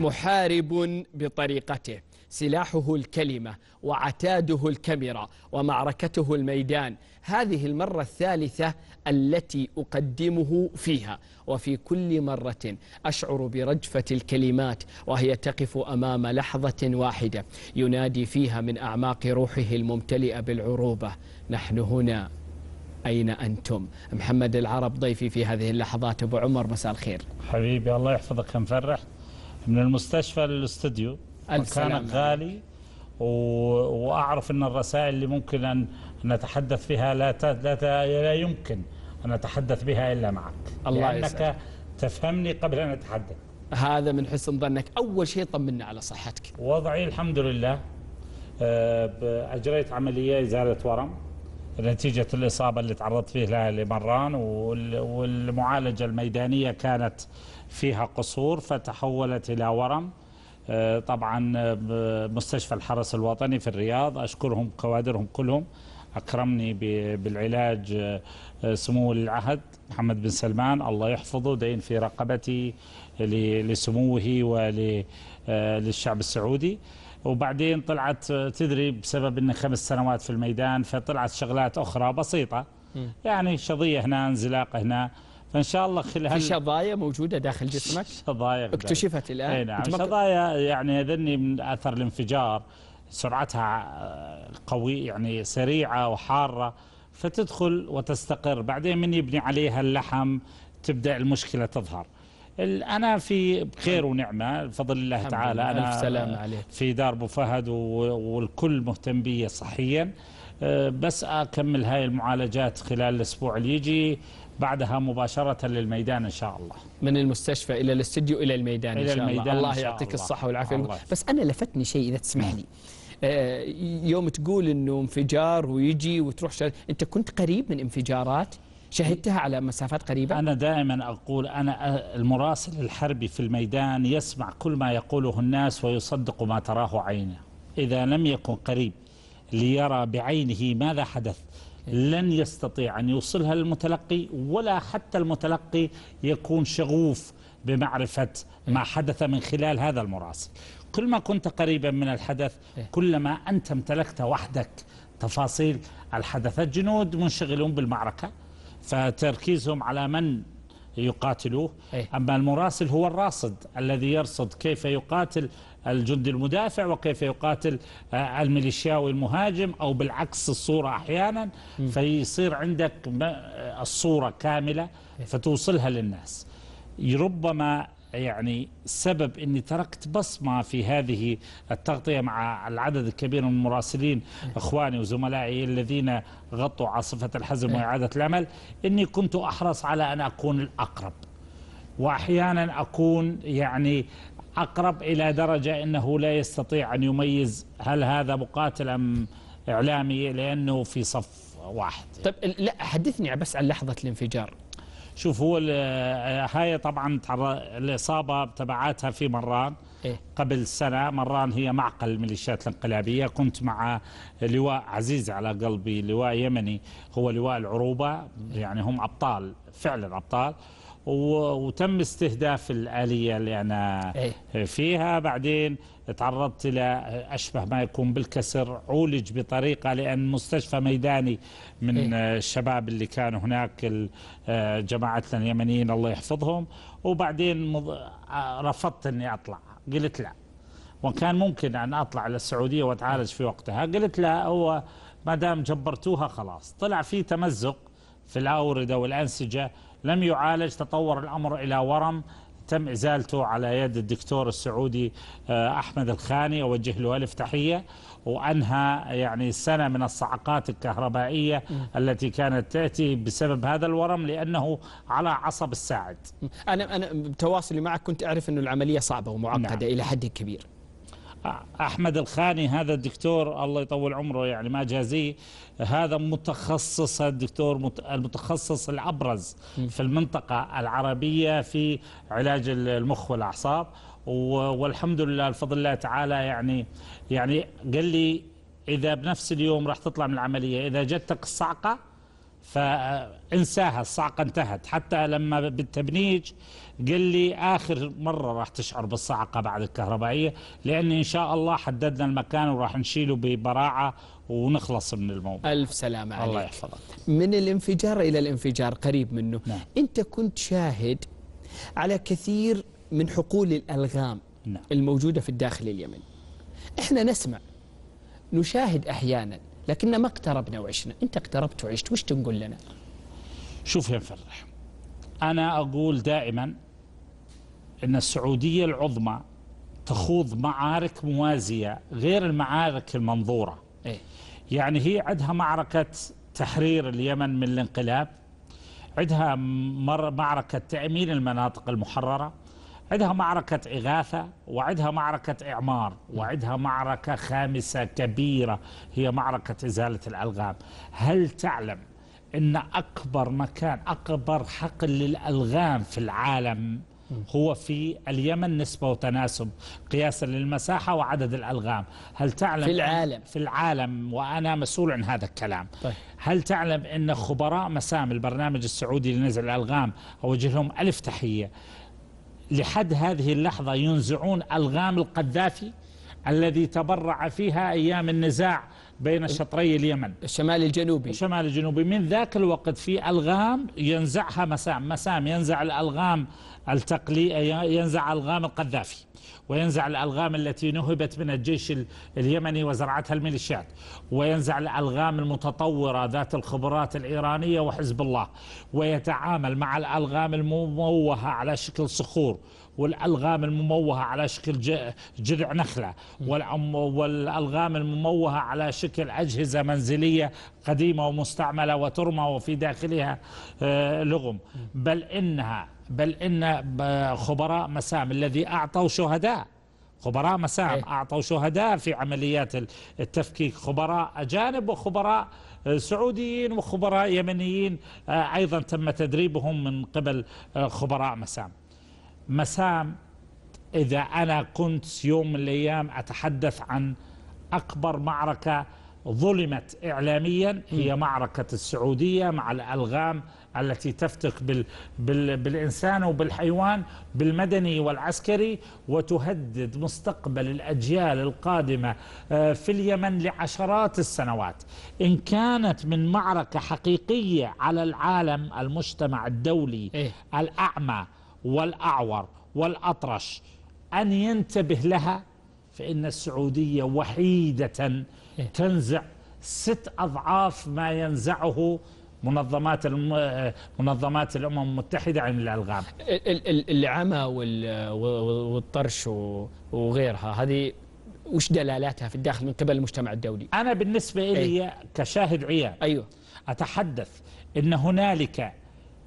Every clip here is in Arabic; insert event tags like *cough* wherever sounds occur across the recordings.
محارب بطريقته سلاحه الكلمة وعتاده الكاميرا ومعركته الميدان هذه المرة الثالثة التي أقدمه فيها وفي كل مرة أشعر برجفة الكلمات وهي تقف أمام لحظة واحدة ينادي فيها من أعماق روحه الممتلئة بالعروبة نحن هنا أين أنتم محمد العرب ضيفي في هذه اللحظات أبو عمر مساء الخير حبيبي الله يحفظك مفرح من المستشفى للاستوديو مكانك غالي و... واعرف ان الرسائل اللي ممكن ان نتحدث فيها لا ت... لا, ت... لا يمكن ان اتحدث بها الا معك الله لانك يسأل. تفهمني قبل ان اتحدث هذا من حسن ظنك اول شيء طمنا على صحتك وضعي الحمد لله آه، اجريت عمليه ازاله ورم نتيجة الإصابة اللي تعرضت فيها لمران والمعالجة الميدانية كانت فيها قصور فتحولت إلى ورم آه، طبعا آه، مستشفى الحرس الوطني في الرياض أشكرهم كوادرهم كلهم أكرمني بالعلاج آه، سمو العهد محمد بن سلمان الله يحفظه دين في رقبتي لسموه وللشعب السعودي وبعدين طلعت تدري بسبب أني خمس سنوات في الميدان فطلعت شغلات أخرى بسيطة يعني شظية هنا انزلاق هنا فان شاء الله خلال في شظايا موجوده داخل جسمك؟ *laughs* شظايا اكتشفت الان اي نعم شظايا يعني هذني من اثر الانفجار سرعتها آه، قوي يعني سريعه وحاره فتدخل وتستقر بعدين من يبني عليها اللحم تبدا المشكله تظهر انا في بخير ونعمه بفضل الله تعالى انا ألف سلام عليك. في دار ابو فهد والكل مهتم بي صحيا آه، بس اكمل هاي المعالجات خلال الاسبوع اللي يجي بعدها مباشرة للميدان إن شاء الله من المستشفى إلى الاستديو إلى الميدان إلى إن شاء الميدان الله الله يعطيك الصحة والعافية بس أنا لفتني شيء إذا تسمح لي آه، يوم تقول أنه انفجار ويجي وتروح شا... أنت كنت قريب من انفجارات شهدتها على مسافات قريبة؟ أنا دائما أقول أنا المراسل الحربي في الميدان يسمع كل ما يقوله الناس ويصدق ما تراه عينه إذا لم يكن قريب ليرى بعينه ماذا حدث لن يستطيع أن يوصلها للمتلقي ولا حتى المتلقي يكون شغوف بمعرفة ما حدث من خلال هذا المراسل كل ما كنت قريبا من الحدث إيه. كلما أنت امتلكت وحدك تفاصيل الحدث الجنود منشغلون بالمعركة فتركيزهم على من يقاتلوه إيه. أما المراسل هو الراصد الذي يرصد كيف يقاتل الجندي المدافع وكيف يقاتل آه، الميليشياوي المهاجم أو بالعكس الصورة أحيانا فيصير عندك آه، الصورة كاملة إيه. فتوصلها للناس ربما يعني سبب اني تركت بصمه في هذه التغطيه مع العدد الكبير من المراسلين إيه. اخواني وزملائي الذين غطوا عاصفه الحزم إيه. واعاده العمل اني كنت احرص على ان اكون الاقرب واحيانا اكون يعني أقرب إلى درجة أنه لا يستطيع أن يميز هل هذا مقاتل أم إعلامي لأنه في صف واحد طيب لا حدثني بس عن لحظة الانفجار شوف هو هاي طبعا الإصابة تبعاتها في مران إيه؟ قبل سنة مران هي معقل الميليشيات الانقلابية كنت مع لواء عزيز على قلبي لواء يمني هو لواء العروبة يعني هم أبطال فعلا أبطال وتم استهداف الآلية اللي أنا إيه. فيها بعدين تعرضت إلى أشبه ما يكون بالكسر عولج بطريقة لأن مستشفى ميداني من إيه. الشباب اللي كانوا هناك آه، جماعتنا اليمنيين الله يحفظهم وبعدين آه، رفضت أني أطلع قلت لا وكان ممكن أن أطلع للسعودية وأتعالج في وقتها قلت لا هو ما دام جبرتوها خلاص طلع في تمزق في الأوردة والأنسجة لم يعالج تطور الأمر إلى ورم تم إزالته على يد الدكتور السعودي آه، أحمد الخاني أوجه له ألف تحية وأنهى يعني سنة من الصعقات الكهربائية التي كانت تأتي بسبب هذا الورم لأنه على عصب الساعد أنا أنا بتواصلي معك كنت أعرف أن العملية صعبة ومعقدة نعم. إلى حد كبير احمد الخاني هذا الدكتور الله يطول عمره يعني ما جازي هذا متخصص الدكتور المتخصص الابرز في المنطقه العربيه في علاج المخ والاعصاب والحمد لله بفضل الله تعالى يعني يعني قال لي اذا بنفس اليوم راح تطلع من العمليه اذا جتك الصعقه فانساها الصعقه انتهت حتى لما بالتبنيج قال لي اخر مره راح تشعر بالصعقه بعد الكهربائيه لان ان شاء الله حددنا المكان وراح نشيله ببراعه ونخلص من الموضوع الف سلامه عليك الله يحفظك من الانفجار الى الانفجار قريب منه نعم. انت كنت شاهد على كثير من حقول الالغام نعم. الموجوده في الداخل اليمن احنا نسمع نشاهد احيانا لكن ما اقتربنا وعشنا انت اقتربت وعشت وش تنقول لنا شوف يا مفرح انا اقول دائما أن السعودية العظمى تخوض معارك موازية غير المعارك المنظورة إيه؟ يعني هي عندها معركة تحرير اليمن من الانقلاب عندها معركة تأمين المناطق المحررة عندها معركة إغاثة وعندها معركة إعمار وعندها معركة خامسة كبيرة هي معركة إزالة الألغام هل تعلم أن أكبر مكان أكبر حقل للألغام في العالم هو في اليمن نسبة وتناسب قياسا للمساحة وعدد الألغام هل تعلم في العالم في العالم وأنا مسؤول عن هذا الكلام طيب. هل تعلم أن خبراء مسام البرنامج السعودي لنزع الألغام أوجه لهم ألف تحية لحد هذه اللحظة ينزعون ألغام القذافي الذي تبرع فيها أيام النزاع بين شطري اليمن الشمال الجنوبي الشمال الجنوبي من ذاك الوقت في ألغام ينزعها مسام مسام ينزع الألغام التقلي ينزع ألغام القذافي وينزع الألغام التي نهبت من الجيش اليمني وزرعتها الميليشيات وينزع الألغام المتطورة ذات الخبرات الإيرانية وحزب الله ويتعامل مع الألغام المموهة على شكل صخور والالغام المموهه على شكل جذع نخله والالغام المموهه على شكل اجهزه منزليه قديمه ومستعمله وترمى وفي داخلها آه، لغم بل انها بل ان خبراء مسام الذي اعطوا شهداء خبراء مسام إيه. أعطوا شهداء في عمليات التفكيك خبراء أجانب وخبراء آه، سعوديين وخبراء يمنيين آه، أيضا تم تدريبهم من قبل خبراء مسام مسام إذا أنا كنت يوم من الأيام أتحدث عن أكبر معركة ظلمت إعلاميا هي معركة السعودية مع الألغام التي تفتق بال بال بالإنسان وبالحيوان بالمدني والعسكري وتهدد مستقبل الأجيال القادمة آه، في اليمن لعشرات السنوات إن كانت من معركة حقيقية على العالم المجتمع الدولي إيه. الأعمى والأعور والأطرش أن ينتبه لها فإن السعودية وحيدة إيه. تنزع ست أضعاف ما ينزعه منظمات منظمات الامم المتحده عن الالغام العمى والطرش وغيرها هذه وش دلالاتها في الداخل من قبل المجتمع الدولي انا بالنسبه لي أيه؟ كشاهد عيان ايوه اتحدث ان هنالك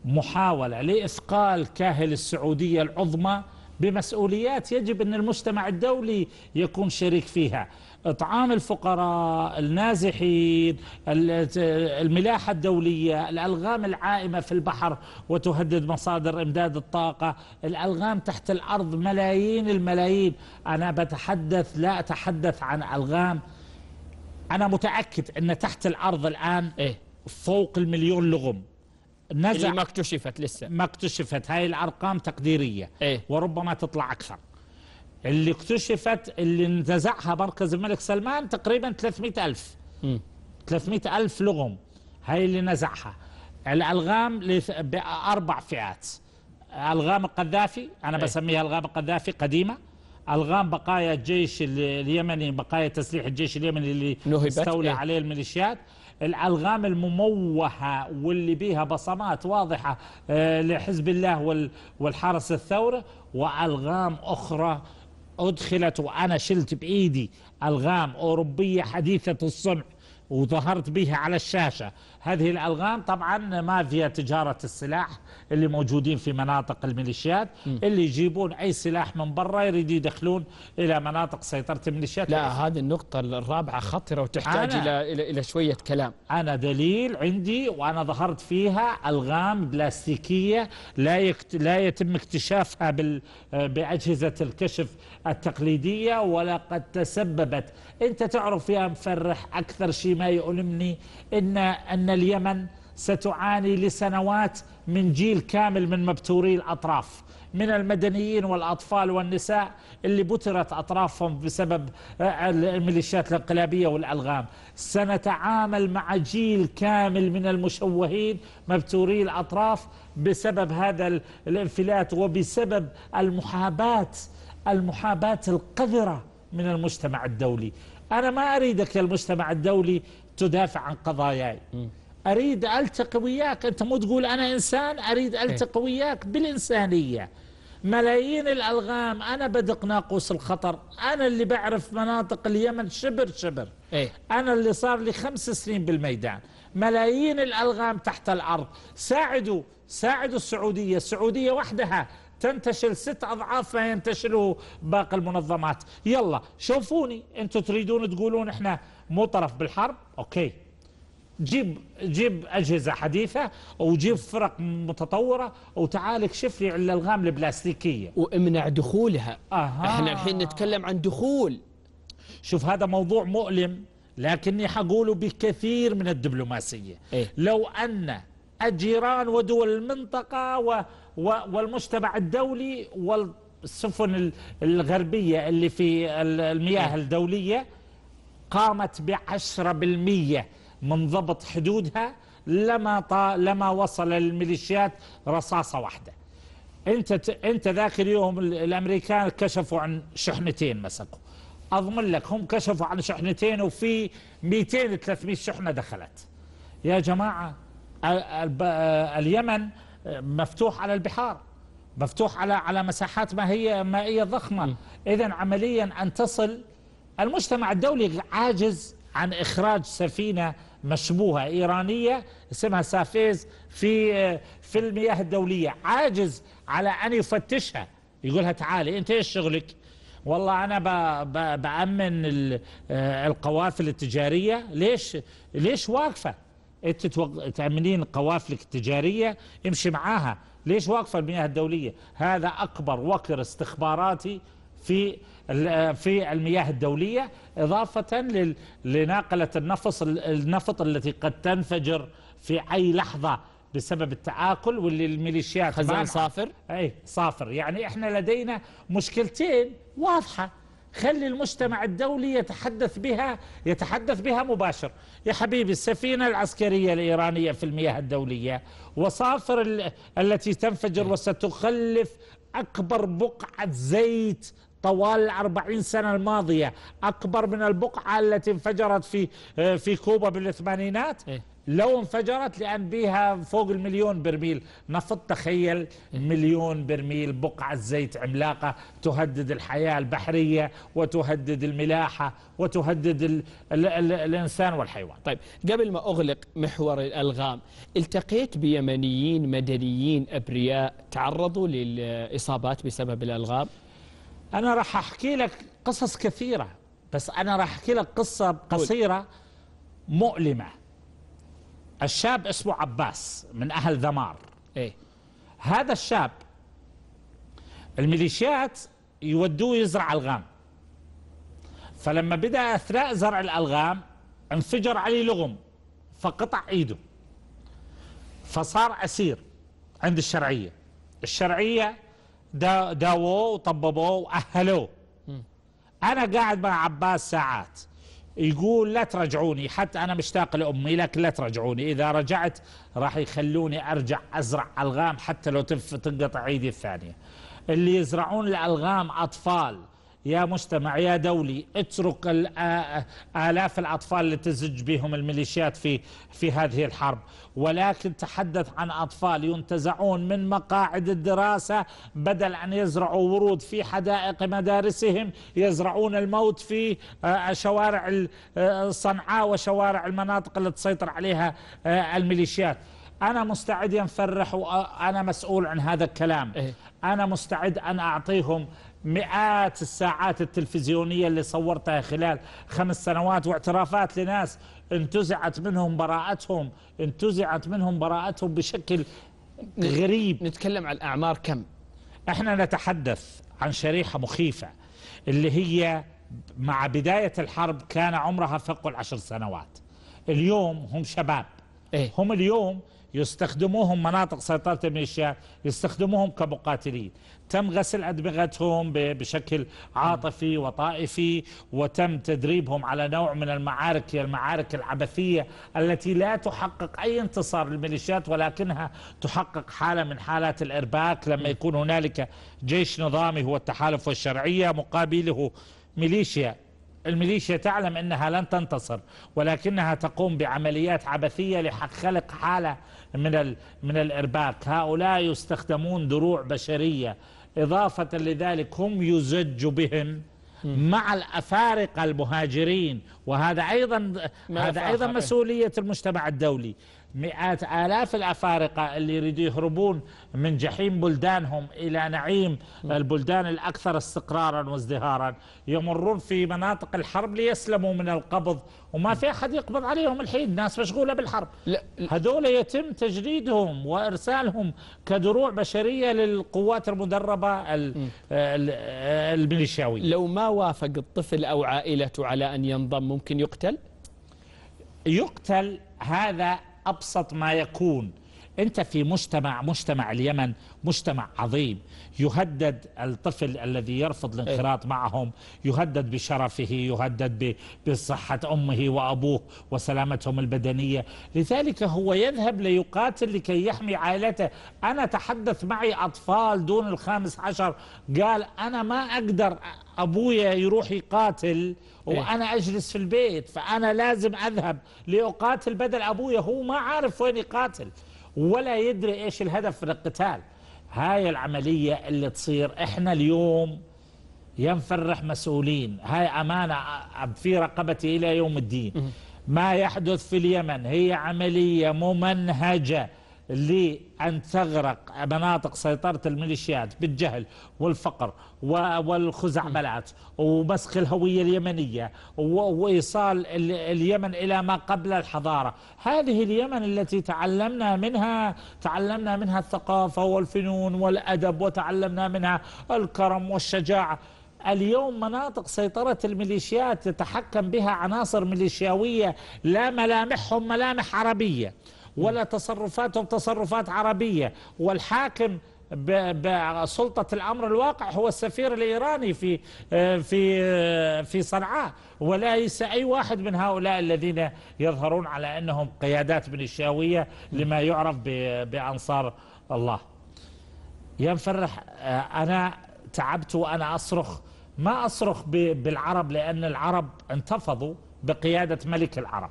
محاولة لإثقال كاهل السعودية العظمى بمسؤوليات يجب أن المجتمع الدولي يكون شريك فيها إطعام الفقراء النازحين الملاحة الدولية الألغام العائمة في البحر وتهدد مصادر إمداد الطاقة الألغام تحت الأرض ملايين الملايين أنا بتحدث لا أتحدث عن ألغام أنا متأكد أن تحت الأرض الآن إيه فوق المليون لغم نزع اللي ما اكتشفت لسه ما اكتشفت هاي الارقام تقديريه ايه؟ وربما تطلع اكثر اللي اكتشفت اللي انتزعها مركز الملك سلمان تقريبا 300 ألف م. 300 ألف لغم هاي اللي نزعها الألغام بأربع فئات ألغام القذافي أنا ايه؟ بسميها ألغام القذافي قديمة ألغام بقايا الجيش اليمني بقايا تسليح الجيش اليمني اللي نهبت استولى ايه؟ عليه الميليشيات الألغام المموهة واللي بيها بصمات واضحة آه، لحزب الله والحرس الثورة وألغام أخرى أدخلت وأنا شلت بإيدي ألغام أوروبية حديثة الصنع وظهرت بها على الشاشة هذه الألغام طبعا ما فيها تجارة السلاح اللي موجودين في مناطق الميليشيات م. اللي يجيبون أي سلاح من برا يريد يدخلون إلى مناطق سيطرة الميليشيات لا هذه النقطة الرابعة خطرة وتحتاج إلى إلى إلى شوية كلام أنا دليل عندي وأنا ظهرت فيها ألغام بلاستيكية لا يكت... لا يتم اكتشافها بال... بأجهزة الكشف التقليدية ولا قد تسببت أنت تعرف يا مفرح أكثر شيء ما يؤلمني إن أن اليمن ستعاني لسنوات من جيل كامل من مبتوري الأطراف من المدنيين والأطفال والنساء اللي بترت أطرافهم بسبب آه، الميليشيات الانقلابية والألغام سنتعامل مع جيل كامل من المشوهين مبتوري الأطراف بسبب هذا الانفلات وبسبب المحابات المحابات القذرة من المجتمع الدولي أنا ما أريدك يا المجتمع الدولي تدافع عن قضاياي أريد ألتقي وياك أنت مو تقول أنا إنسان أريد إيه. ألتقي وياك بالإنسانية ملايين الألغام أنا بدق ناقوس الخطر أنا اللي بعرف مناطق اليمن شبر شبر إيه؟ أنا اللي صار لي خمس سنين بالميدان ملايين الألغام تحت الأرض ساعدوا ساعدوا السعودية السعودية وحدها تنتشل ست أضعاف ما ينتشله باقي المنظمات يلا شوفوني أنتم تريدون تقولون إحنا مو طرف بالحرب أوكي جيب جيب اجهزه حديثه وجيب فرق متطوره وتعال اكشف لي على الغام البلاستيكيه وامنع دخولها أها. احنا الحين نتكلم عن دخول شوف هذا موضوع مؤلم لكني حقوله بكثير من الدبلوماسيه إيه؟ لو ان الجيران ودول المنطقه و و والمجتمع الدولي والسفن الغربيه اللي في المياه إيه. الدوليه قامت بعشرة بالمئة من ضبط حدودها لما طا... لما وصل للميليشيات رصاصه واحده انت ت... انت ذاك اليوم الامريكان كشفوا عن شحنتين مسكوا اضمن لك هم كشفوا عن شحنتين وفي 200 300 شحنه دخلت يا جماعه اليمن مفتوح على البحار مفتوح على على مساحات ما هي مائيه ضخمه اذا عمليا ان تصل المجتمع الدولي عاجز عن اخراج سفينه مشبوهة إيرانية اسمها سافيز في آه، في المياه الدولية عاجز على أن يفتشها يقولها تعالي أنت إيش شغلك والله أنا بأمن آه، القوافل التجارية ليش ليش واقفة أنت تأمنين قوافلك التجارية امشي معاها ليش واقفة المياه الدولية هذا أكبر وكر استخباراتي في آه، في المياه الدولية إضافة لناقلة النفط النفط التي قد تنفجر في أي لحظة بسبب التعاكل واللي الميليشيات خزان صافر أي صافر يعني إحنا لدينا مشكلتين واضحة خلي المجتمع الدولي يتحدث بها يتحدث بها مباشر يا حبيبي السفينة العسكرية الإيرانية في المياه الدولية وصافر التي تنفجر إيه. وستخلف أكبر بقعة زيت طوال الأربعين سنة الماضية أكبر من البقعة التي انفجرت في آه، في كوبا بالثمانينات إيه. لو انفجرت لأن بيها فوق المليون برميل نفط تخيل مليون برميل بقعة زيت عملاقة تهدد الحياة البحرية وتهدد الملاحة وتهدد الـ الـ الـ الإنسان والحيوان طيب قبل ما أغلق محور الألغام التقيت بيمنيين مدنيين أبرياء تعرضوا للإصابات بسبب الألغام أنا راح أحكي لك قصص كثيرة بس أنا راح أحكي لك قصة قصيرة مؤلمة الشاب اسمه عباس من أهل ذمار إيه؟ هذا الشاب الميليشيات يودوه يزرع ألغام فلما بدأ أثناء زرع الألغام انفجر عليه لغم فقطع إيده فصار أسير عند الشرعية الشرعية داووه وطببوه وأهلوه أنا قاعد مع عباس ساعات يقول لا ترجعوني حتى أنا مشتاق لأمي لكن لا ترجعوني إذا رجعت راح يخلوني أرجع أزرع ألغام حتى لو تنقطع ايدي الثانية اللي يزرعون الألغام أطفال يا مستمع يا دولي اترك آلاف الأطفال اللي تزج بهم الميليشيات في في هذه الحرب ولكن تحدث عن أطفال ينتزعون من مقاعد الدراسة بدل أن يزرعوا ورود في حدائق مدارسهم يزرعون الموت في شوارع صنعاء وشوارع المناطق اللي تسيطر عليها الميليشيات أنا مستعد ينفرح وأنا مسؤول عن هذا الكلام إيه. أنا مستعد أن أعطيهم مئات الساعات التلفزيونية اللي صورتها خلال خمس سنوات واعترافات لناس انتزعت منهم براءتهم انتزعت منهم براءتهم بشكل غريب نتكلم عن أعمار كم؟ احنا نتحدث عن شريحة مخيفة اللي هي مع بداية الحرب كان عمرها فوق العشر سنوات اليوم هم شباب إيه؟ هم اليوم يستخدموهم مناطق سيطرة الميليشيات يستخدموهم كمقاتلين تم غسل أدمغتهم بشكل عاطفي وطائفي وتم تدريبهم على نوع من المعارك المعارك العبثية التي لا تحقق أي انتصار للميليشيات ولكنها تحقق حالة من حالات الإرباك لما يكون هنالك جيش نظامي هو التحالف والشرعية مقابله ميليشيا الميليشيا تعلم أنها لن تنتصر ولكنها تقوم بعمليات عبثية لخلق حالة من, من الإرباك هؤلاء يستخدمون دروع بشرية إضافة لذلك هم يزج بهم مع الأفارقة المهاجرين وهذا أيضا هذا أيضا مسؤولية المجتمع الدولي مئات آلاف الأفارقة اللي يريدوا يهربون من جحيم بلدانهم إلى نعيم البلدان الأكثر استقرارا وازدهارا يمرون في مناطق الحرب ليسلموا من القبض وما في أحد يقبض عليهم الحين الناس مشغولة بالحرب هذول يتم تجريدهم وإرسالهم كدروع بشرية للقوات المدربة الميليشياوية لو ما وافق الطفل أو عائلته على أن ينضم ممكن يقتل؟ يقتل هذا أبسط ما يكون أنت في مجتمع مجتمع اليمن مجتمع عظيم يهدد الطفل الذي يرفض الانخراط إيه. معهم يهدد بشرفه يهدد بصحة أمه وأبوه وسلامتهم البدنية لذلك هو يذهب ليقاتل لكي يحمي عائلته أنا تحدث معي أطفال دون الخامس عشر قال أنا ما أقدر أبويا يروح يقاتل إيه. وانا اجلس في البيت فانا لازم اذهب لاقاتل بدل ابويا هو ما عارف وين يقاتل ولا يدري ايش الهدف من القتال هاي العمليه اللي تصير احنا اليوم ينفرح مسؤولين هاي امانه في رقبتي الى يوم الدين ما يحدث في اليمن هي عمليه ممنهجه لأن تغرق مناطق سيطرة الميليشيات بالجهل والفقر والخزعبلات ومسخ الهوية اليمنية وإيصال اليمن إلى ما قبل الحضارة هذه اليمن التي تعلمنا منها تعلمنا منها الثقافة والفنون والأدب وتعلمنا منها الكرم والشجاعة اليوم مناطق سيطرة الميليشيات تتحكم بها عناصر ميليشياوية لا ملامحهم ملامح عربية ولا تصرفاتهم تصرفات عربية والحاكم بسلطة الأمر الواقع هو السفير الإيراني في في في صنعاء وليس أي واحد من هؤلاء الذين يظهرون على أنهم قيادات بنشاوية لما يعرف بأنصار الله يا مفرح أنا تعبت وأنا أصرخ ما أصرخ بالعرب لأن العرب انتفضوا بقيادة ملك العرب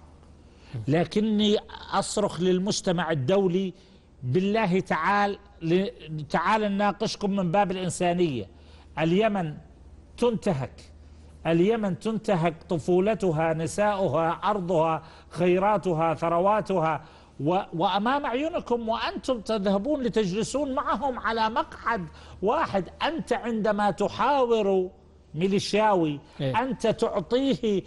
لكني أصرخ للمجتمع الدولي بالله تعال تعال نناقشكم من باب الإنسانية اليمن تنتهك اليمن تنتهك طفولتها نساؤها أرضها خيراتها ثرواتها و وأمام عيونكم وأنتم تذهبون لتجلسون معهم على مقعد واحد أنت عندما تحاور ميليشياوي إيه. أنت تعطيه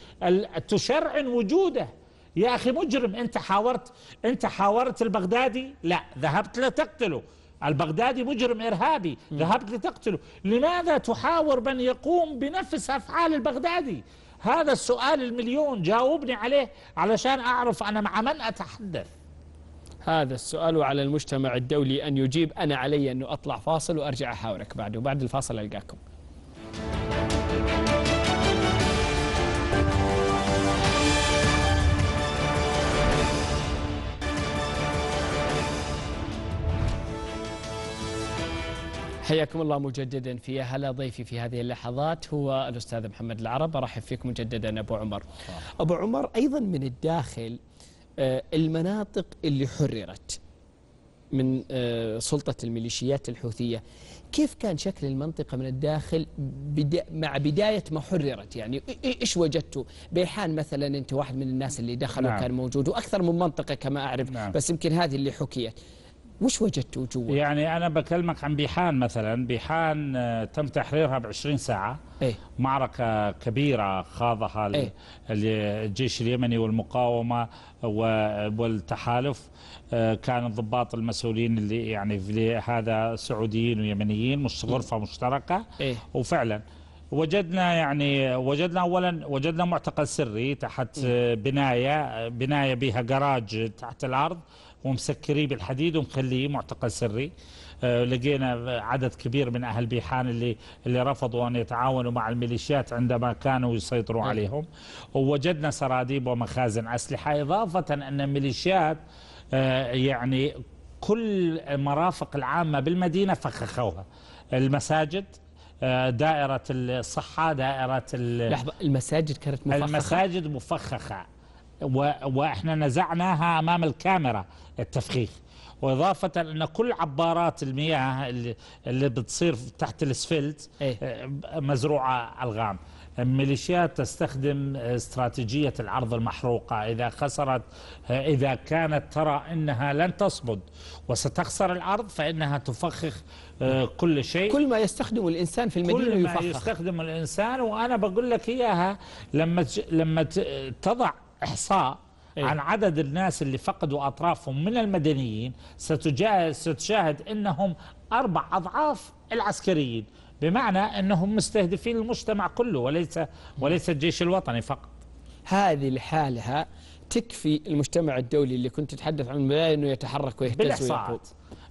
تشرعن وجوده يا أخي مجرم أنت حاورت أنت حاورت البغدادي لا ذهبت لتقتله البغدادي مجرم إرهابي ذهبت لتقتله لماذا تحاور من يقوم بنفس أفعال البغدادي هذا السؤال المليون جاوبني عليه علشان أعرف أنا مع من أتحدث هذا السؤال وعلى المجتمع الدولي أن يجيب أنا علي أنه أطلع فاصل وأرجع أحاورك بعده وبعد الفاصل ألقاكم حياكم الله مجددا في هلا ضيفي في هذه اللحظات هو الاستاذ محمد العرب ارحب فيك مجددا ابو عمر ابو عمر ايضا من الداخل آه، المناطق اللي حررت من آه، سلطة الميليشيات الحوثية كيف كان شكل المنطقة من الداخل بدا مع بداية ما حررت يعني إيش وجدتوا بيحان مثلا أنت واحد من الناس اللي دخلوا نعم. كان موجود وأكثر من منطقة كما أعرف نعم. بس يمكن هذه اللي حكيت وش وجدتوا جوا؟ يعني أنا بكلمك عن بيحان مثلا بيحان آه، تم تحريرها ب 20 ساعة إيه؟ معركة كبيرة خاضها إيه؟ الجيش اليمني والمقاومة والتحالف آه، كان الضباط المسؤولين اللي يعني في هذا سعوديين ويمنيين مش إيه. غرفة مشتركة إيه؟ وفعلا وجدنا يعني وجدنا اولا وجدنا معتقل سري تحت إيه. آه، بنايه بنايه بها جراج تحت الارض ومسكريه بالحديد ومخليه معتقل سري آه، لقينا عدد كبير من اهل بيحان اللي اللي رفضوا ان يتعاونوا مع الميليشيات عندما كانوا يسيطروا نعم. عليهم ووجدنا سراديب ومخازن اسلحه اضافه ان الميليشيات آه، يعني كل المرافق العامه بالمدينه فخخوها المساجد آه، دائرة الصحة دائرة لحظة المساجد كانت مفخخة المساجد مفخخة واحنا نزعناها امام الكاميرا التفخيخ واضافه ان كل عبارات المياه اللي, اللي بتصير تحت الاسفلت إيه؟ آه، مزروعه الغام الميليشيات تستخدم آه، استراتيجيه العرض المحروقه اذا خسرت آه، اذا كانت ترى انها لن تصمد وستخسر الارض فانها تفخخ كل شيء كل ما يستخدم الانسان في المدينه كل ما يفخخ. يستخدم الانسان وانا بقول لك اياها لما لما تضع إحصاء إيه؟ عن عدد الناس اللي فقدوا أطرافهم من المدنيين ستشاهد أنهم أربع أضعاف العسكريين بمعنى أنهم مستهدفين المجتمع كله وليس وليس الجيش الوطني فقط هذه لحالها تكفي المجتمع الدولي اللي كنت تتحدث عن انه يتحرك ويهتز ويقود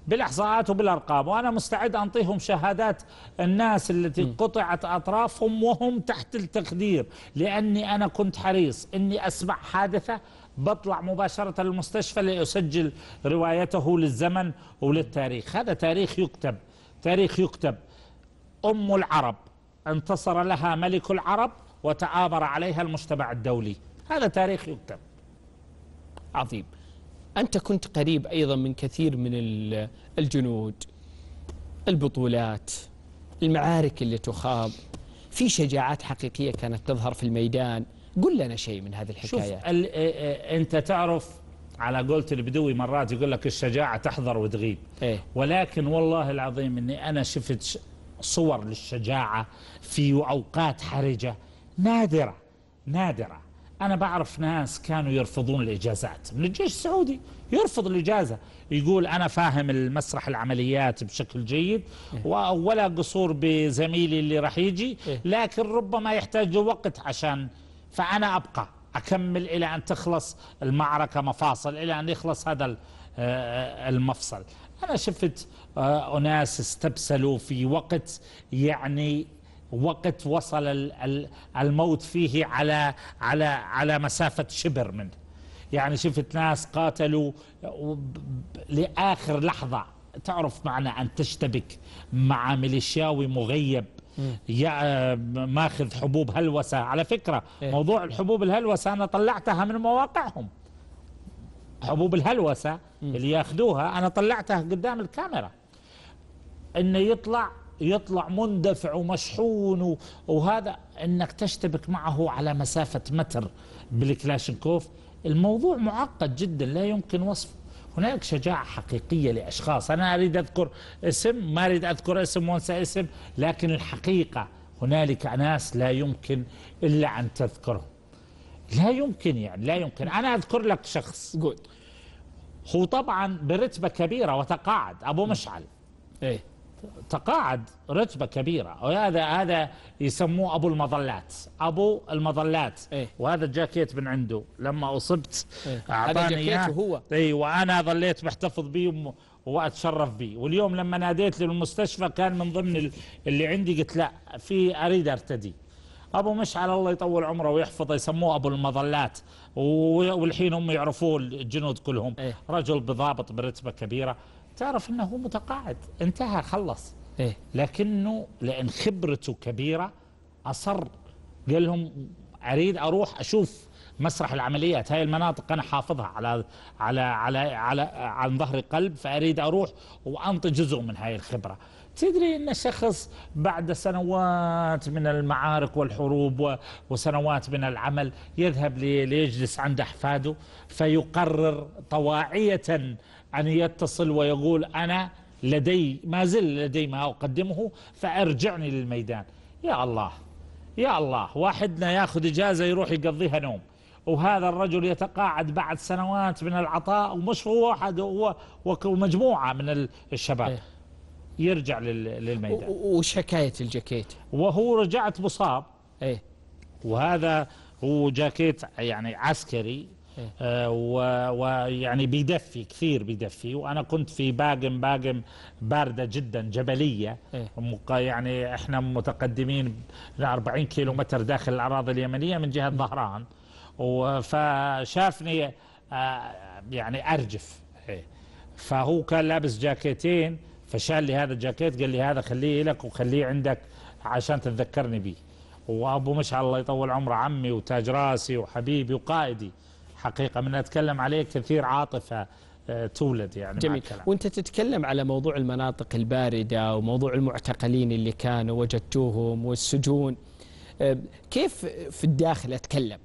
بالاحصاءات وبالارقام وانا مستعد انطيهم شهادات الناس التي قطعت اطرافهم وهم تحت التخدير لاني انا كنت حريص اني اسمع حادثه بطلع مباشرة للمستشفى لأسجل روايته للزمن وللتاريخ هذا تاريخ يكتب تاريخ يكتب أم العرب انتصر لها ملك العرب وتآمر عليها المجتمع الدولي هذا تاريخ يكتب عظيم أنت كنت قريب أيضا من كثير من الجنود البطولات المعارك اللي تخاض في شجاعات حقيقية كانت تظهر في الميدان قل لنا شيء من هذه الحكاية شوف أنت تعرف على قولة البدوي مرات يقول لك الشجاعة تحضر وتغيب ايه؟ ولكن والله العظيم أني أنا شفت صور للشجاعة في أوقات حرجة نادرة نادرة أنا بعرف ناس كانوا يرفضون الإجازات من الجيش السعودي يرفض الإجازة يقول أنا فاهم المسرح العمليات بشكل جيد إيه. ولا قصور بزميلي اللي راح يجي إيه. لكن ربما يحتاج وقت عشان فأنا أبقى أكمل إلى أن تخلص المعركة مفاصل إلى أن يخلص هذا آه، المفصل أنا شفت آه، أناس استبسلوا في وقت يعني وقت وصل الموت فيه على على على مسافه شبر منه يعني شفت ناس قاتلوا لاخر لحظه تعرف معنى ان تشتبك مع ميليشياوي مغيب يا آه، ماخذ حبوب هلوسه على فكره إيه؟ موضوع الحبوب الهلوسه انا طلعتها من مواقعهم حبوب الهلوسه اللي ياخذوها انا طلعتها قدام الكاميرا انه يطلع يطلع مندفع ومشحون وهذا انك تشتبك معه على مسافه متر بالكلاشنكوف الموضوع معقد جدا لا يمكن وصفه هناك شجاعة حقيقية لأشخاص أنا أريد أذكر اسم ما أريد أذكر اسم وأنسى اسم لكن الحقيقة هنالك أناس لا يمكن إلا أن تذكرهم لا يمكن يعني لا يمكن أنا أذكر لك شخص هو طبعا برتبة كبيرة وتقاعد أبو مشعل إيه تقاعد رتبة كبيرة وهذا هذا يسموه أبو المظلات أبو المظلات إيه؟ وهذا الجاكيت من عنده لما أصبت إيه؟ أعطاني إياه هو إي وأنا ظليت محتفظ به وأتشرف به واليوم لما ناديت للمستشفى كان من ضمن اللي عندي قلت لا في أريد أرتدي ابو مشعل الله يطول عمره ويحفظه يسموه ابو المظلات والحين هم يعرفوه الجنود كلهم إيه. رجل بضابط برتبه كبيره تعرف أنه متقاعد انتهى خلص إيه؟ لكنه لأن خبرته كبيرة أصر قال لهم أريد أروح أشوف مسرح العمليات هاي المناطق أنا حافظها على على على على عن ظهر قلب فأريد أروح وأنطي جزء من هاي الخبرة تدري أن شخص بعد سنوات من المعارك والحروب وسنوات من العمل يذهب ليجلس عند أحفاده فيقرر طواعية أن يتصل ويقول أنا لدي ما زل لدي ما أقدمه فأرجعني للميدان يا الله يا الله واحدنا ياخذ إجازة يروح يقضيها نوم وهذا الرجل يتقاعد بعد سنوات من العطاء ومش هو واحد هو ومجموعة من الشباب إيه. يرجع للميدان وش حكاية الجاكيت وهو رجعت مصاب ايه وهذا هو جاكيت يعني عسكري آه، ويعني بيدفي كثير بيدفي وانا كنت في باقم باقم بارده جدا جبليه إيه. يعني احنا متقدمين ل 40 كيلو متر داخل الاراضي اليمنيه من جهه ظهران فشافني آه، يعني ارجف إيه. فهو كان لابس جاكيتين فشال لي هذا الجاكيت قال لي هذا خليه لك وخليه عندك عشان تتذكرني به وابو مشعل الله يطول عمره عمي وتاج راسي وحبيبي وقائدي حقيقة من أتكلم عليه كثير عاطفة آه، تولد يعني جميل وانت تتكلم على موضوع المناطق البارده وموضوع المعتقلين اللي كانوا وجدتوهم والسجون آه، كيف في الداخل اتكلم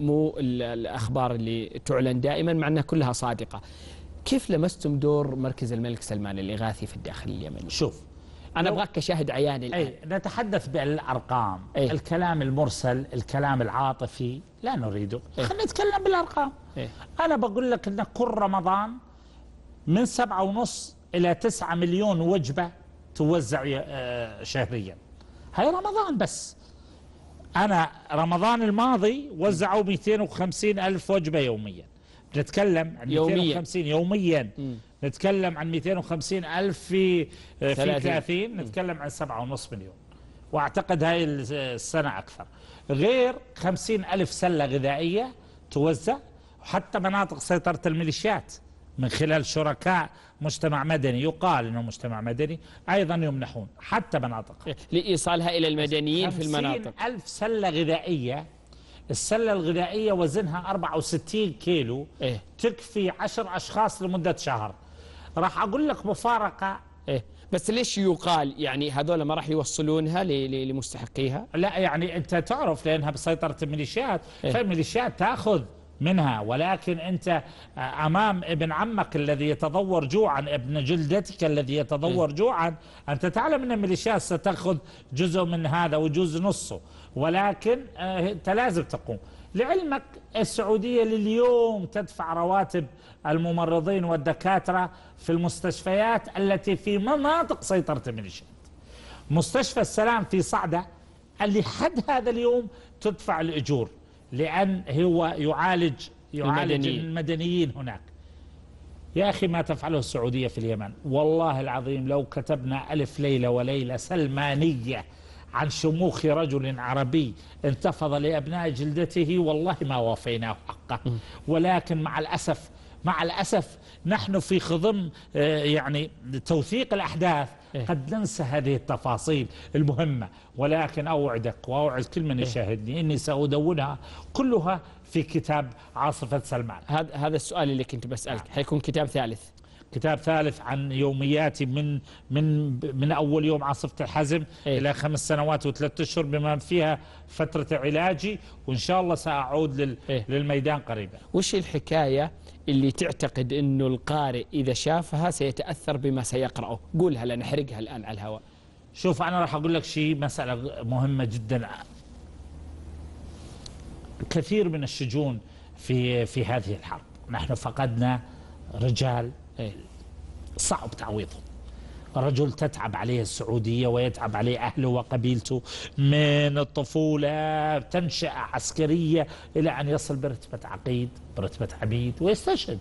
مو الاخبار اللي تعلن دائما مع انها كلها صادقه كيف لمستم دور مركز الملك سلمان الاغاثي في الداخل اليمني شوف أنا أبغاك كشاهد عياني الآن أي نتحدث بالأرقام أي الكلام المرسل الكلام العاطفي لا نريده إيه. خلينا نتكلم بالأرقام أي أنا بقول لك أن كل رمضان من سبعة ونص إلى تسعة مليون وجبة توزع آه، شهريا هاي رمضان بس أنا رمضان الماضي وزعوا 250 ألف وجبة يوميا نتكلم عن 250 يوميا, يومياً. نتكلم عن 250 ألف في آه، في 30 نتكلم عن 7.5 مليون وأعتقد هاي آه، السنة أكثر غير 50 ألف سلة غذائية توزع حتى مناطق سيطرة الميليشيات من خلال شركاء مجتمع مدني يقال انه مجتمع مدني ايضا يمنحون حتى مناطق إيه، لايصالها الى المدنيين في المناطق ألف سله غذائيه السله الغذائيه وزنها 64 كيلو إيه؟ تكفي 10 اشخاص لمده شهر راح أقول لك مفارقة إيه بس ليش يقال يعني هذول ما راح يوصلونها لمستحقيها لا يعني أنت تعرف لأنها بسيطرة الميليشيات إيه؟ فالميليشيات طيب، تأخذ منها ولكن أنت آه، أمام ابن عمك الذي يتضور جوعا ابن جلدتك الذي يتضور إيه. جوعا أنت تعلم أن الميليشيات ستأخذ جزء من هذا وجزء نصه ولكن آه، أنت لازم تقوم لعلمك السعودية لليوم تدفع رواتب الممرضين والدكاترة في المستشفيات التي في مناطق سيطرة الميليشيات مستشفى السلام في صعدة اللي لحد هذا اليوم تدفع الأجور لأن هو يعالج يعالج المدنيين, المدنيين هناك يا أخي ما تفعله السعودية في اليمن والله العظيم لو كتبنا ألف ليلة وليلة سلمانية عن شموخ رجل عربي انتفض لأبناء جلدته والله ما وافيناه حقه ولكن مع الأسف مع الأسف نحن في خضم آه، يعني توثيق الأحداث إيه. قد ننسى هذه التفاصيل المهمة ولكن أوعدك وأوعد كل من إيه. يشاهدني إني سأدونها كلها في كتاب عاصفة سلمان هذا السؤال اللي كنت بسألك حيكون نعم. كتاب ثالث كتاب ثالث عن يومياتي من من من اول يوم عاصفه الحزم إيه؟ الى خمس سنوات وثلاث اشهر بما فيها فتره علاجي وان شاء الله ساعود لل إيه؟ للميدان قريبا. وش الحكايه اللي تعتقد انه القارئ اذا شافها سيتاثر بما سيقراه؟ قولها لنا احرقها الان على الهواء. شوف انا راح اقول لك شيء مساله مهمه جدا كثير من الشجون في في هذه الحرب، نحن فقدنا رجال إيه. صعب تعويضه رجل تتعب عليه السعودية ويتعب عليه أهله وقبيلته من الطفولة تنشأة عسكرية إلى أن يصل برتبة عقيد برتبة عبيد ويستشهد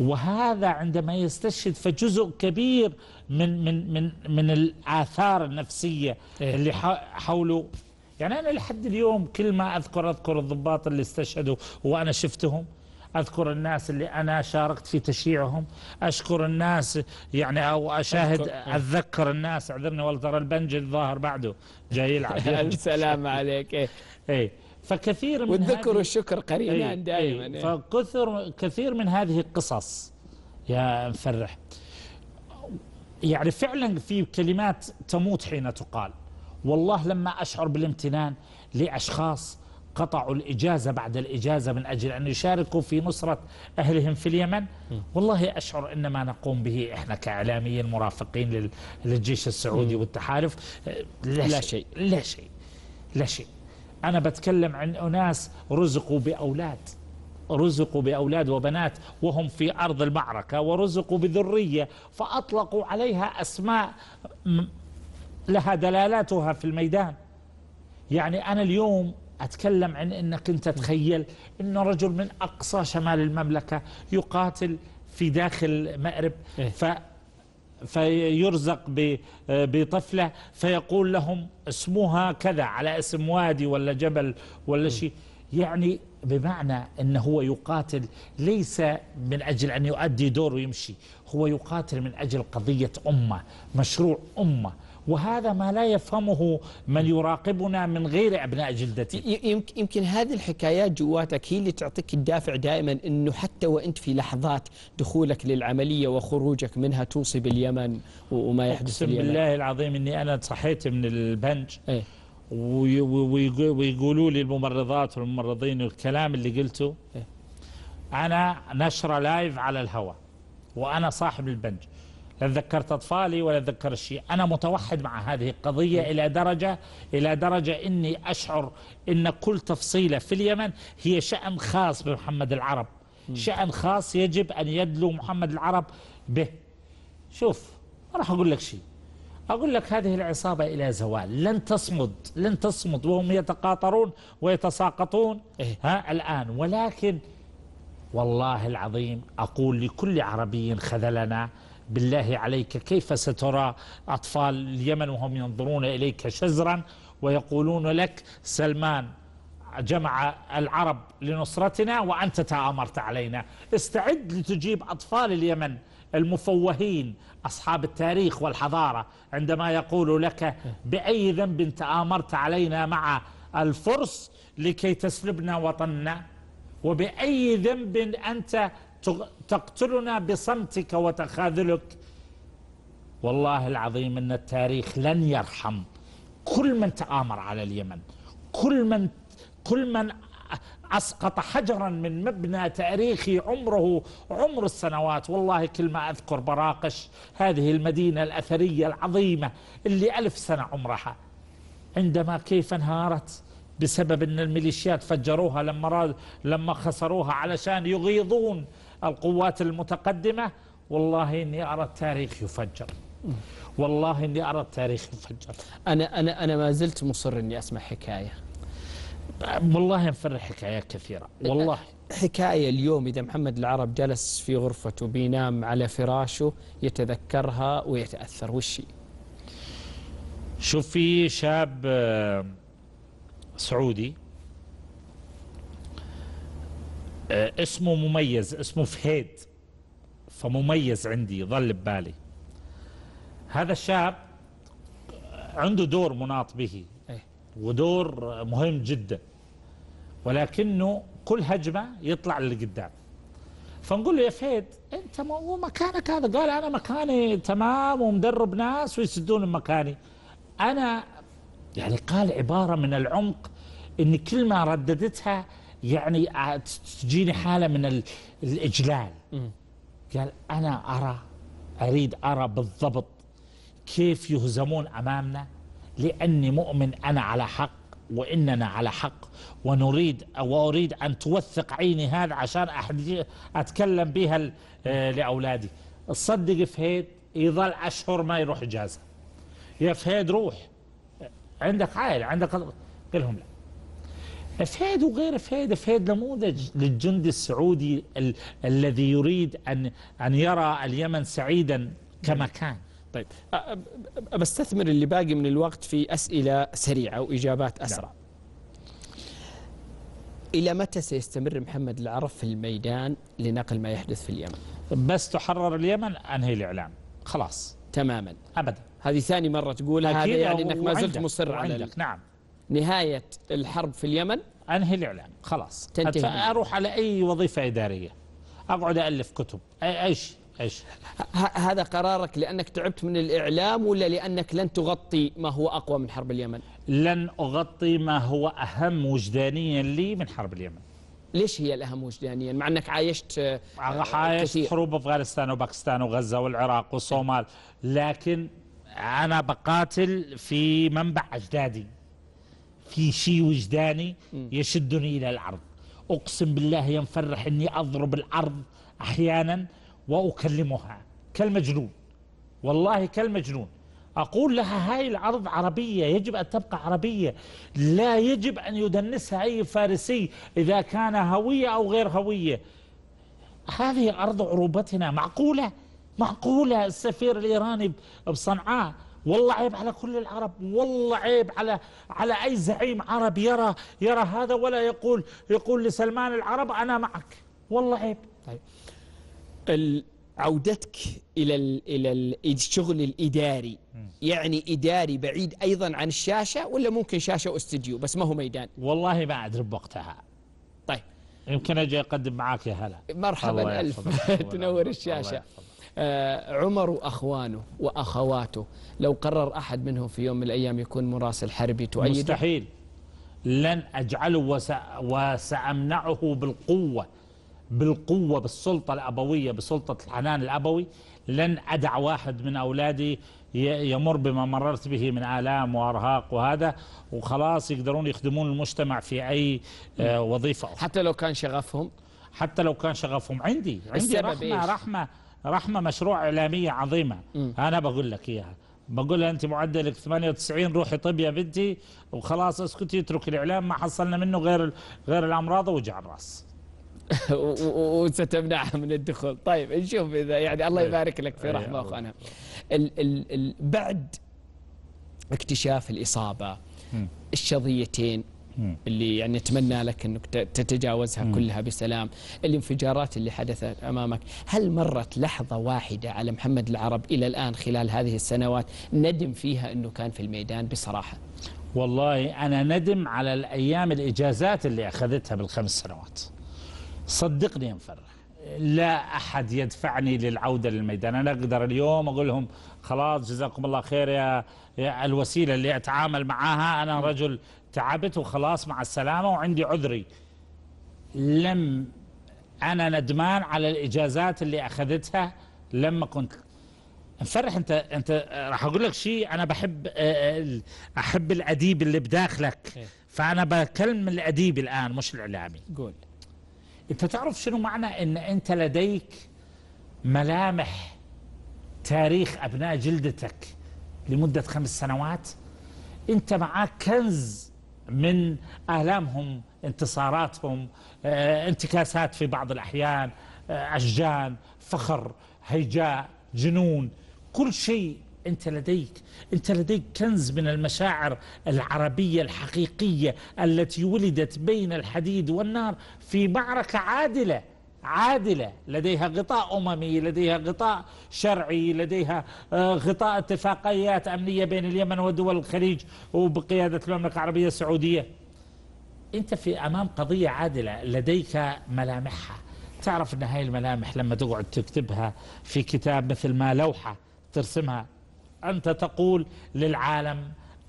وهذا عندما يستشهد فجزء كبير من من من من الآثار النفسية إيه. اللي حوله يعني أنا لحد اليوم كل ما أذكر أذكر الضباط اللي استشهدوا وأنا شفتهم اذكر الناس اللي انا شاركت في تشييعهم اشكر الناس يعني او اشاهد اتذكر الناس اعذرني والله ترى البنج الظاهر بعده جاي يلعب *laughs* السلام عليك ايه, إيه فكثير من والذكر والشكر قرينان إيه،, إيه دائما إيه فكثر كثير من هذه القصص يا مفرح يعني فعلا في كلمات تموت حين تقال والله لما أشعر بالامتنان لأشخاص قطعوا الإجازة بعد الإجازة من أجل أن يشاركوا في نصرة أهلهم في اليمن والله أشعر أن ما نقوم به إحنا كإعلاميين مرافقين للجيش السعودي والتحالف لا, لا شيء لا شيء لا شيء أنا بتكلم عن أناس رزقوا بأولاد رزقوا بأولاد وبنات وهم في أرض المعركة ورزقوا بذرية فأطلقوا عليها أسماء لها دلالاتها في الميدان يعني أنا اليوم أتكلم عن أنك أنت تخيل أنه رجل من أقصى شمال المملكة يقاتل في داخل مأرب إيه. ف فيرزق بطفلة فيقول لهم اسمها كذا على اسم وادي ولا جبل ولا إيه. شيء يعني بمعنى أن هو يقاتل ليس من أجل أن يؤدي دور ويمشي هو يقاتل من أجل قضية أمة مشروع أمة وهذا ما لا يفهمه من يراقبنا من غير أبناء جلدتي يمكن هذه الحكايات جواتك هي اللي تعطيك الدافع دائما أنه حتى وأنت في لحظات دخولك للعملية وخروجك منها توصي باليمن وما يحدث اليمن بالله العظيم أني أنا صحيت من البنج ايه؟ ويقولوا لي الممرضات والممرضين الكلام اللي قلته ايه؟ أنا نشرة لايف على الهواء وأنا صاحب البنج لا تذكرت أطفالي ولا تذكر شيء أنا متوحد مع هذه القضية إلى درجة إلى درجة إني أشعر إن كل تفصيلة في اليمن هي شأن خاص بمحمد العرب شأن خاص يجب أن يدلو محمد العرب به شوف راح أقول لك شيء أقول لك هذه العصابة إلى زوال لن تصمد لن تصمد وهم يتقاطرون ويتساقطون إيه. ها الآن ولكن والله العظيم أقول لكل عربي خذلنا بالله عليك كيف سترى أطفال اليمن وهم ينظرون إليك شزرا ويقولون لك سلمان جمع العرب لنصرتنا وأنت تآمرت علينا استعد لتجيب أطفال اليمن المفوهين أصحاب التاريخ والحضارة عندما يقول لك بأي ذنب تآمرت علينا مع الفرس لكي تسلبنا وطننا وبأي ذنب أنت تقتلنا بصمتك وتخاذلك والله العظيم ان التاريخ لن يرحم كل من تآمر على اليمن كل من كل من اسقط حجرا من مبنى تاريخي عمره عمر السنوات والله كل ما اذكر براقش هذه المدينه الاثريه العظيمه اللي ألف سنه عمرها عندما كيف انهارت بسبب ان الميليشيات فجروها لما لما خسروها علشان يغيظون القوات المتقدمة والله إني أرى التاريخ يفجر والله إني أرى التاريخ يفجر أنا, أنا, أنا ما زلت مصر أني أسمع حكاية والله ينفر حكايات كثيرة والله حكاية اليوم إذا محمد العرب جلس في غرفته بينام على فراشه يتذكرها ويتأثر وش شوف في شاب آه، سعودي آه، اسمه مميز اسمه فهيد فمميز عندي ظل ببالي هذا الشاب عنده دور مناط به إيه. ودور مهم جدا ولكنه كل هجمة يطلع للقدام فنقول له يا فهيد انت مو مكانك هذا قال انا مكاني تمام ومدرب ناس ويسدون مكاني انا يعني قال عبارة من العمق ان كلمة رددتها يعني آه، تجيني حاله من الاجلال قال انا ارى اريد ارى بالضبط كيف يهزمون امامنا لاني مؤمن انا على حق واننا على حق ونريد واريد ان توثق عيني هذا عشان اتكلم بها آه، لاولادي تصدق فهيد يظل اشهر ما يروح اجازه يا فهيد روح عندك عائله عندك قلهم لهم لا أفاد وغير أفاد أفاد نموذج للجندي السعودي ال الذي يريد أن, أن يرى اليمن سعيدا كما كان طيب بستثمر اللي باقي من الوقت في أسئلة سريعة وإجابات نعم. أسرع نعم. إلى متى سيستمر محمد العرف في الميدان لنقل ما يحدث في اليمن بس تحرر اليمن أنهي الإعلام خلاص تماما أبدا هذه ثاني مرة تقولها هذا يعني أنك ما زلت مصر على نعم نهاية الحرب في اليمن أنهي الإعلام خلاص تنتهي أروح على أي وظيفة إدارية أقعد ألف كتب أي ايش هذا قرارك لانك تعبت من الاعلام ولا لانك لن تغطي ما هو اقوى من حرب اليمن لن اغطي ما هو اهم وجدانيا لي من حرب اليمن ليش هي الاهم وجدانيا مع انك عايشت آه، عايشت كثير. حروب افغانستان وباكستان وغزه والعراق والصومال لكن انا بقاتل في منبع اجدادي في شيء وجداني يشدني إلى الأرض أقسم بالله ينفرح أني أضرب الأرض أحيانا وأكلمها كالمجنون والله كالمجنون أقول لها هاي الأرض عربية يجب أن تبقى عربية لا يجب أن يدنسها أي فارسي إذا كان هوية أو غير هوية هذه أرض عروبتنا معقولة معقولة السفير الإيراني بصنعاء والله عيب على كل العرب والله عيب على على أي زعيم عربي يرى يرى هذا ولا يقول يقول لسلمان العرب أنا معك والله عيب طيب عودتك إلى الـ إلى الشغل الإداري يعني إداري بعيد أيضا عن الشاشة ولا ممكن شاشة واستديو بس ما هو ميدان والله ما أدري بوقتها طيب يمكن أجي أقدم معاك يا هلا مرحبا ألف *laughs* تنور الشاشة الله آه، عمر وأخوانه وأخواته لو قرر أحد منهم في يوم من الأيام يكون مراسل حربي تؤيده مستحيل لن أجعله وس... وسأمنعه بالقوة بالقوة بالسلطة الأبوية بسلطة الحنان الأبوي لن أدع واحد من أولادي يمر بما مررت به من آلام وأرهاق وهذا وخلاص يقدرون يخدمون المجتمع في أي آه، وظيفة أخرى. حتى لو كان شغفهم حتى لو كان شغفهم عندي عندي رحمة إيش؟ رحمة رحمه مشروع اعلاميه عظيمه م. انا بقول لك اياها بقول انت معدلك 98 روحي طب يا بنتي وخلاص اسكتي اترك الاعلام ما حصلنا منه غير غير الامراض ووجع الراس *laughs* وستمنعها من الدخول طيب نشوف اذا يعني الله طيب. يبارك لك في أيوة. رحمه اخوانا ال ال ال بعد اكتشاف الاصابه الشظيتين اللي يعني نتمنى لك انك تتجاوزها كلها بسلام الانفجارات اللي حدثت امامك هل مرت لحظه واحده على محمد العرب الى الان خلال هذه السنوات ندم فيها انه كان في الميدان بصراحه والله انا ندم على الايام الاجازات اللي اخذتها بالخمس سنوات صدقني يا مفرح لا احد يدفعني للعوده للميدان انا اقدر اليوم اقول لهم خلاص جزاكم الله خير يا الوسيله اللي اتعامل معها انا رجل تعبت وخلاص مع السلامة وعندي عذري لم أنا ندمان على الإجازات اللي أخذتها لما كنت فرح انت انت راح اقول لك شيء انا بحب آه، آه، احب الاديب اللي بداخلك إيه. فانا بكلم الاديب الان مش الاعلامي قول انت تعرف شنو معنى ان انت لديك ملامح تاريخ ابناء جلدتك لمده خمس سنوات انت معاك كنز من آلامهم انتصاراتهم آه، انتكاسات في بعض الأحيان آه، أشجان فخر هيجاء جنون كل شيء أنت لديك أنت لديك كنز من المشاعر العربية الحقيقية التي ولدت بين الحديد والنار في معركة عادلة عادلة لديها غطاء أممي لديها غطاء شرعي لديها آه، غطاء اتفاقيات أمنية بين اليمن ودول الخليج وبقيادة المملكة العربية السعودية أنت في أمام قضية عادلة لديك ملامحها تعرف أن هاي الملامح لما تقعد تكتبها في كتاب مثل ما لوحة ترسمها أنت تقول للعالم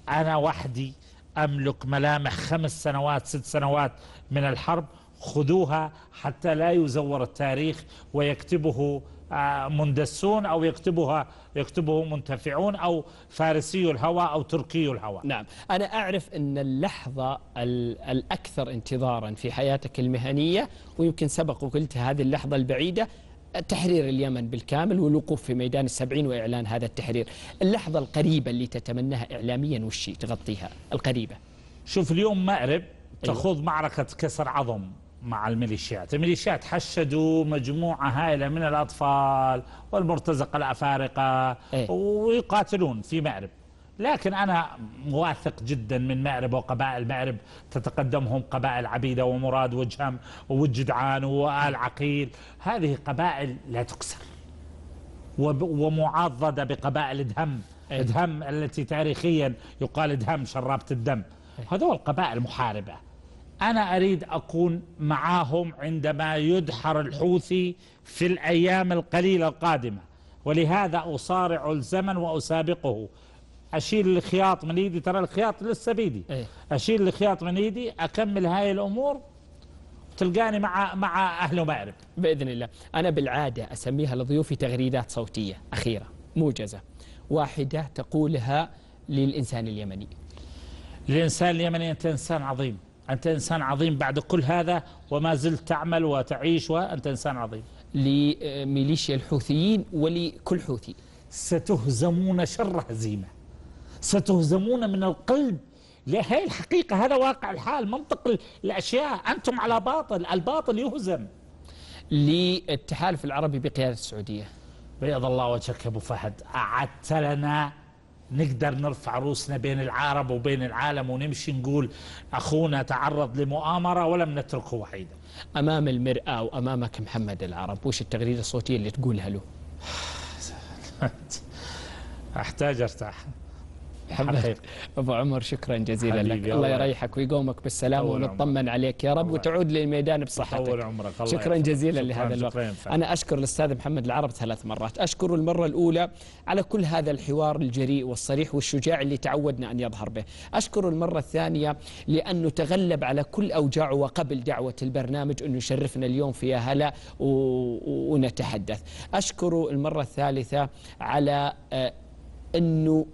أنا وحدي أملك ملامح خمس سنوات ست سنوات من الحرب خذوها حتى لا يزور التاريخ ويكتبه آه، مندسون أو يكتبها يكتبه منتفعون أو فارسي الهوى أو تركي الهوى نعم أنا أعرف أن اللحظة الأكثر انتظارا في حياتك المهنية ويمكن سبق وقلت هذه اللحظة البعيدة تحرير اليمن بالكامل والوقوف في ميدان السبعين وإعلان هذا التحرير اللحظة القريبة اللي تتمناها إعلاميا وشي تغطيها القريبة شوف اليوم مأرب أيوه. تخوض أيوة. معركة كسر عظم مع الميليشيات الميليشيات حشدوا مجموعة هائلة من الأطفال والمرتزقة الأفارقة إيه؟ ويقاتلون في مأرب لكن أنا واثق جدا من مأرب وقبائل مأرب تتقدمهم قبائل عبيدة ومراد وجهم وجدعان وآل عقيل هذه قبائل لا تكسر ومعضدة بقبائل دهم إيه؟ دهم التي تاريخيا يقال دهم شرابة الدم إيه. هذول قبائل محاربة أنا أريد أكون معاهم عندما يدحر الحوثي في الأيام القليلة القادمة ولهذا أصارع الزمن وأسابقه أشيل الخياط من إيدي ترى الخياط لسه بيدي إيه. أشيل الخياط من إيدي أكمل هاي الأمور تلقاني مع مع أهل مأرب بإذن الله أنا بالعادة أسميها لضيوفي تغريدات صوتية أخيرة موجزة واحدة تقولها للإنسان اليمني للإنسان اليمني أنت إنسان عظيم أنت إنسان عظيم بعد كل هذا وما زلت تعمل وتعيش وأنت إنسان عظيم لميليشيا الحوثيين ولكل حوثي ستهزمون شر هزيمة ستهزمون من القلب هي الحقيقة هذا واقع الحال منطق الأشياء أنتم على باطل الباطل يهزم للتحالف العربي بقيادة السعودية بيض الله وجهك يا أبو فهد أعدت لنا نقدر نرفع روسنا بين العرب وبين العالم ونمشي نقول أخونا تعرض لمؤامرة ولم نتركه وحيدا أمام المرأة وأمامك محمد العرب وش التغريدة الصوتية اللي تقولها له *sighs* أحتاج أرتاح ابو عمر شكرا جزيلا لك الله, يريحك ويقومك بالسلامه ونطمن عليك يا رب وتعود للميدان بصحتك عمرك. الله شكرا جزيلا لهذا الوقت انا اشكر الاستاذ محمد العرب ثلاث مرات اشكره المره الاولى على كل هذا الحوار الجريء والصريح والشجاع اللي تعودنا ان يظهر به اشكره المره الثانيه لانه تغلب على كل اوجاعه وقبل دعوه البرنامج انه يشرفنا اليوم في هلا ونتحدث اشكره المره الثالثه على آه، انه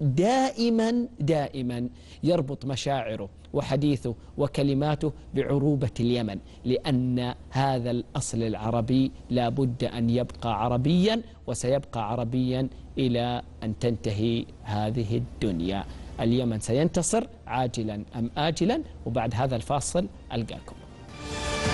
دائما دائما يربط مشاعره وحديثه وكلماته بعروبة اليمن لأن هذا الأصل العربي لا بد أن يبقى عربيا وسيبقى عربيا إلى أن تنتهي هذه الدنيا اليمن سينتصر عاجلا أم آجلا وبعد هذا الفاصل ألقاكم